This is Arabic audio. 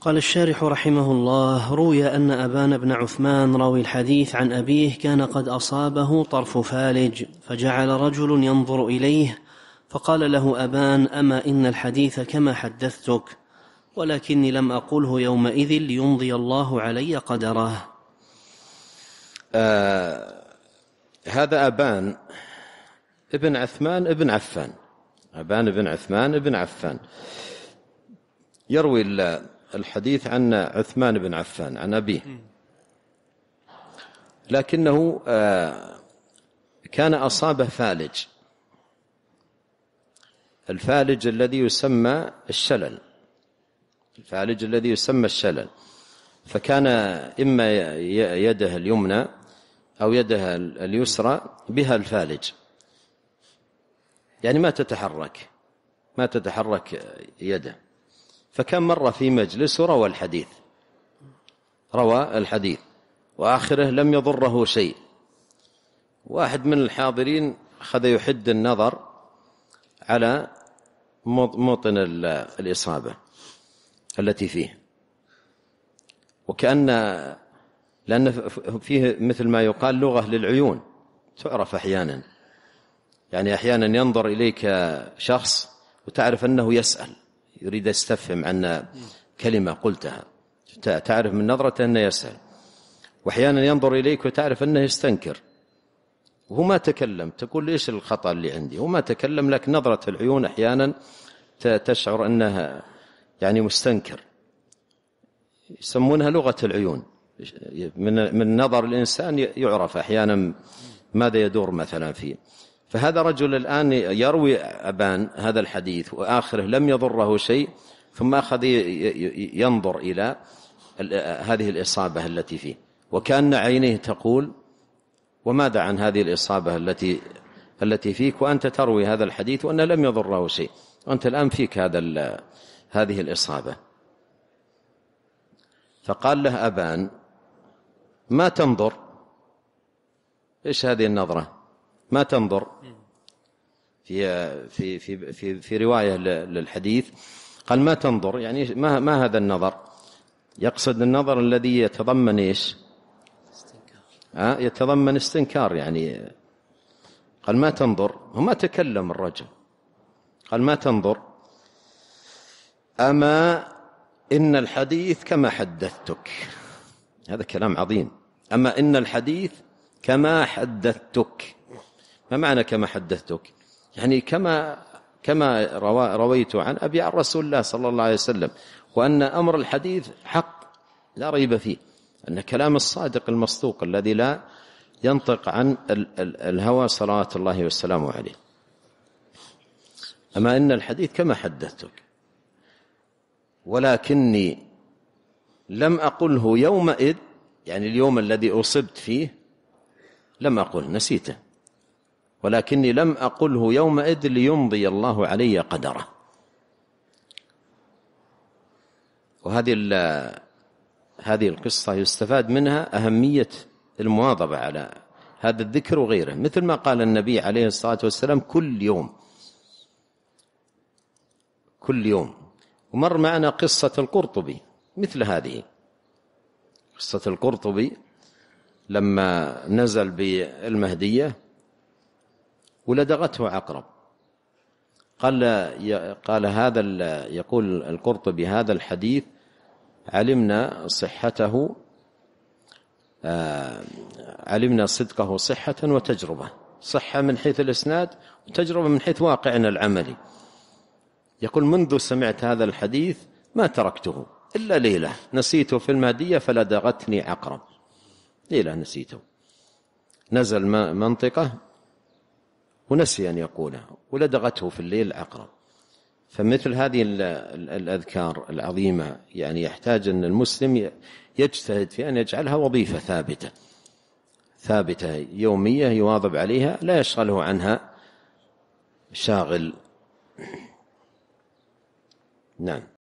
قال الشارح رحمه الله روي أن أبان بن عثمان راوي الحديث عن أبيه كان قد أصابه طرف فالج فجعل رجل ينظر إليه فقال له أبان أما إن الحديث كما حدثتك ولكني لم أقله يومئذ ليمضي الله علي قدره آه هذا أبان ابن عثمان ابن عفان أبان بن عثمان بن عفان يروي الله الحديث عن عثمان بن عفان عن أبيه لكنه آه، كان أصابه فالج الفالج الذي يسمى الشلل الفالج الذي يسمى الشلل فكان إما يده اليمنى أو يده اليسرى بها الفالج يعني ما تتحرك ما تتحرك يده فكم مرة في مجلس وروى الحديث روى الحديث وآخره لم يضره شيء واحد من الحاضرين أخذ يحد النظر على موطن الإصابة التي فيه وكأن لأن فيه مثل ما يقال لغة للعيون تعرف أحيانا يعني أحيانا ينظر إليك شخص وتعرف أنه يسأل يريد يستفهم عن كلمة قلتها تعرف من نظرته أنه يسأل وأحيانا ينظر إليك وتعرف أنه يستنكر وهو ما تكلم تقول إيش الخطأ اللي عندي هو ما تكلم لك نظرة العيون أحيانا تشعر أنها يعني مستنكر يسمونها لغة العيون من من نظر الإنسان يعرف أحيانا ماذا يدور مثلا فيه فهذا رجل الآن يروي أبان هذا الحديث وآخره لم يضره شيء ثم أخذ ينظر إلى هذه الإصابة التي فيه وكأن عينيه تقول وماذا عن هذه الإصابة التي التي فيك وأنت تروي هذا الحديث وأنه لم يضره شيء وأنت الآن فيك هذا هذه الإصابة فقال له أبان ما تنظر إيش هذه النظرة ما تنظر في في في في, في روايه للحديث قال ما تنظر يعني ما ما هذا النظر يقصد النظر الذي يتضمن ايش؟ استنكار آه، يتضمن استنكار يعني قال ما تنظر وما تكلم الرجل قال ما تنظر أما إن الحديث كما حدثتك هذا كلام عظيم أما إن الحديث كما حدثتك ما معنى كما حدثتك يعني كما كما رويت عن أبي عن رسول الله صلى الله عليه وسلم وأن أمر الحديث حق لا ريب فيه أن كلام الصادق المصدوق الذي لا ينطق عن الهوى صلوات الله والسلام عليه أما إن الحديث كما حدثتك ولكني لم أقله يومئذ يعني اليوم الذي أصبت فيه لم أقل نسيته ولكني لم أقله يومئذ ليمضي الله علي قدره وهذه هذه القصة يستفاد منها أهمية المواظبة على هذا الذكر وغيره مثل ما قال النبي عليه الصلاة والسلام كل يوم كل يوم ومر معنا قصة القرطبي مثل هذه قصة القرطبي لما نزل بالمهدية ولدغته عقرب قال قال هذا يقول القرطبي هذا الحديث علمنا صحته آه، علمنا صدقه صحة وتجربة صحة من حيث الإسناد وتجربة من حيث واقعنا العملي يقول منذ سمعت هذا الحديث ما تركته إلا ليلة نسيته في المهدية فلدغتني عقرب ليلة نسيته نزل منطقة ونسي أن يقوله ولدغته في الليل العقرب فمثل هذه الأذكار العظيمة يعني يحتاج أن المسلم يجتهد في أن يجعلها وظيفة ثابتة ثابتة يومية يواظب عليها لا يشغله عنها شاغل نعم